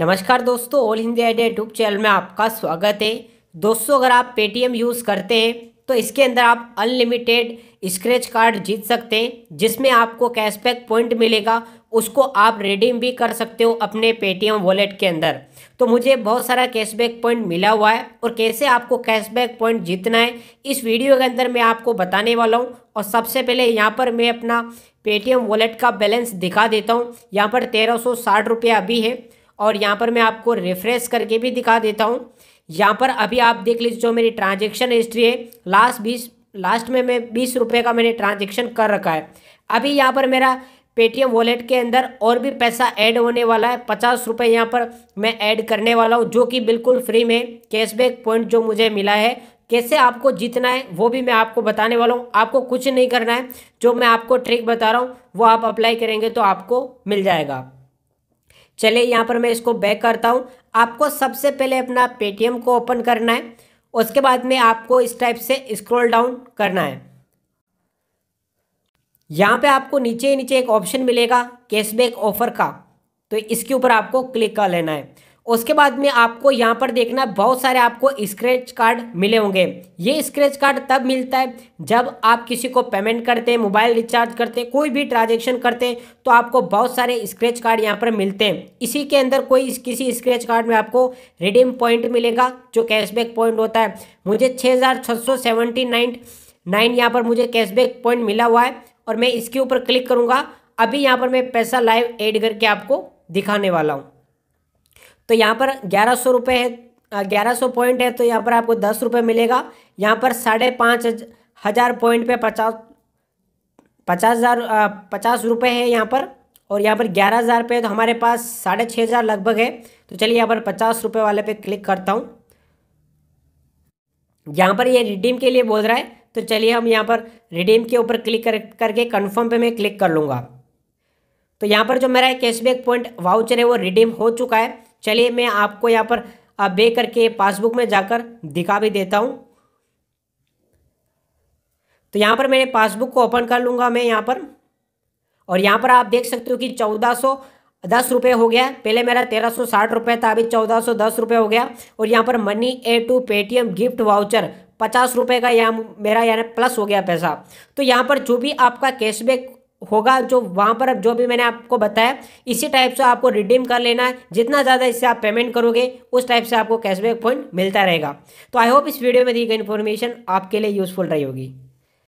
नमस्कार दोस्तों all Hindi idea YouTube channel में आपका स्वागत है दोस्तों अगर आप पेटीएम यूज़ करते हैं तो इसके अंदर आप अनलिमिटेड स्क्रैच कार्ड जीत सकते हैं जिसमें आपको कैशबैक पॉइंट मिलेगा उसको आप रिडीम भी कर सकते हो अपने पेटीएम वॉलेट के अंदर तो मुझे बहुत सारा कैशबैक पॉइंट मिला हुआ है और कैसे आपको कैशबैक पॉइंट जीतना है इस वीडियो के अंदर मैं आपको बताने वाला हूँ और सबसे पहले यहाँ पर मैं अपना पेटीएम वॉलेट का बैलेंस दिखा देता हूँ यहाँ पर तेरह सौ अभी है और यहाँ पर मैं आपको रिफ्रेश करके भी दिखा देता हूँ यहाँ पर अभी आप देख लीजिए जो मेरी ट्रांजेक्शन हिस्ट्री है लास्ट बीस लास्ट में मैं बीस रुपये का मैंने ट्रांजेक्शन कर रखा है अभी यहाँ पर मेरा पेटीएम वॉलेट के अंदर और भी पैसा ऐड होने वाला है पचास रुपये यहाँ पर मैं ऐड करने वाला हूँ जो कि बिल्कुल फ्री में कैशबैक पॉइंट जो मुझे मिला है कैसे आपको जीतना है वो भी मैं आपको बताने वाला हूँ आपको कुछ नहीं करना है जो मैं आपको ट्रिक बता रहा हूँ वो आप अप्लाई करेंगे तो आपको मिल जाएगा चले यहाँ पर मैं इसको बैक करता हूँ आपको सबसे पहले अपना पेटीएम को ओपन करना है उसके बाद में आपको इस टाइप से स्क्रॉल डाउन करना है यहाँ पे आपको नीचे नीचे एक ऑप्शन मिलेगा कैशबैक ऑफर का तो इसके ऊपर आपको क्लिक कर लेना है उसके बाद में आपको यहाँ पर देखना बहुत सारे आपको स्क्रैच कार्ड मिले होंगे ये स्क्रैच कार्ड तब मिलता है जब आप किसी को पेमेंट करते हैं मोबाइल रिचार्ज करते हैं कोई भी ट्रांजेक्शन करते हैं तो आपको बहुत सारे स्क्रैच कार्ड यहाँ पर मिलते हैं इसी के अंदर कोई किसी स्क्रैच कार्ड में आपको रिडीम पॉइंट मिलेगा जो कैशबैक पॉइंट होता है मुझे छः हज़ार छः सौ नाइन नाइन यहाँ पर मुझे कैशबैक पॉइंट मिला हुआ है और मैं इसके ऊपर क्लिक करूँगा अभी यहाँ पर मैं पैसा लाइव ऐड करके आपको दिखाने वाला हूँ तो यहाँ पर ग्यारह सौ रुपये है ग्यारह सौ पॉइंट है तो यहाँ पर आपको दस रुपये मिलेगा यहाँ पर साढ़े पाँच हज़ार पॉइंट पे पचास पचास हज़ार पचास रुपये है यहाँ पर और यहाँ पर ग्यारह हज़ार पे तो हमारे पास साढ़े छः हज़ार लगभग है तो चलिए यहाँ पर पचास रुपये वाले पे क्लिक करता हूँ यहाँ पर ये यह रिडीम के लिए बोल रहा है तो चलिए हम यहाँ पर रिडीम के ऊपर क्लिक कर करके कन्फर्म पर मैं क्लिक कर लूँगा तो यहाँ पर जो मेरा कैशबैक पॉइंट वाउचर है वो रिडीम हो चुका है चलिए मैं आपको यहाँ पर बे करके पासबुक में जाकर दिखा भी देता हूँ तो यहाँ पर मैंने पासबुक को ओपन कर लूँगा मैं यहाँ पर और यहाँ पर आप देख सकते हो कि चौदह सौ दस रुपये हो गया पहले मेरा तेरह सौ साठ रुपये था अभी चौदह सौ दस रुपये हो गया और यहाँ पर money a to Paytm gift voucher पचास रुपये का यहाँ मेरा यानी प्लस हो गया पैसा तो यहाँ पर जो भी आपका कैशबैक होगा जो वहाँ पर अब जो भी मैंने आपको बताया इसी टाइप से आपको रिडीम कर लेना है जितना ज़्यादा इससे आप पेमेंट करोगे उस टाइप से आपको कैशबैक पॉइंट मिलता रहेगा तो आई होप इस वीडियो में दी गई इन्फॉर्मेशन आपके लिए यूज़फुल रही होगी